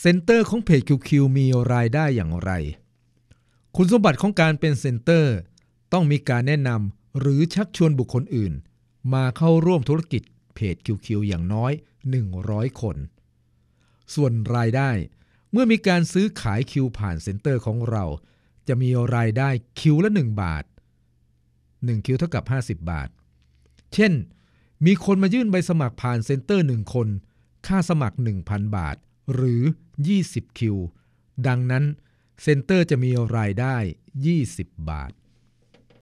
เซนเตอร์ของเพจ QQ มีรายได้อย่างไร คุณสมบัติของการเป็นเซนเตอร์ต้องมีการแนะนำหรือชักชวนบุคคลอื่น มาเข้าร่วมธุรกิจเพจ QQ อย่างน้อย 100 คน ส่วนรายได้เมื่อมีการซื้อขายคิวผ่านเซ็นเตอร์ของเรา จะมีรายได้คิวละ 1 บาท 1 คิวเท่ากับ 50 บาท เช่น มีคนมายื่นใบสมัครผ่านเซ็นเตอร์ 1 คนค่าสมัคร1,000 บาทหรือ20คิว ดังนั้น เซ็นเตอร์จะมีรายได้ 20 บาท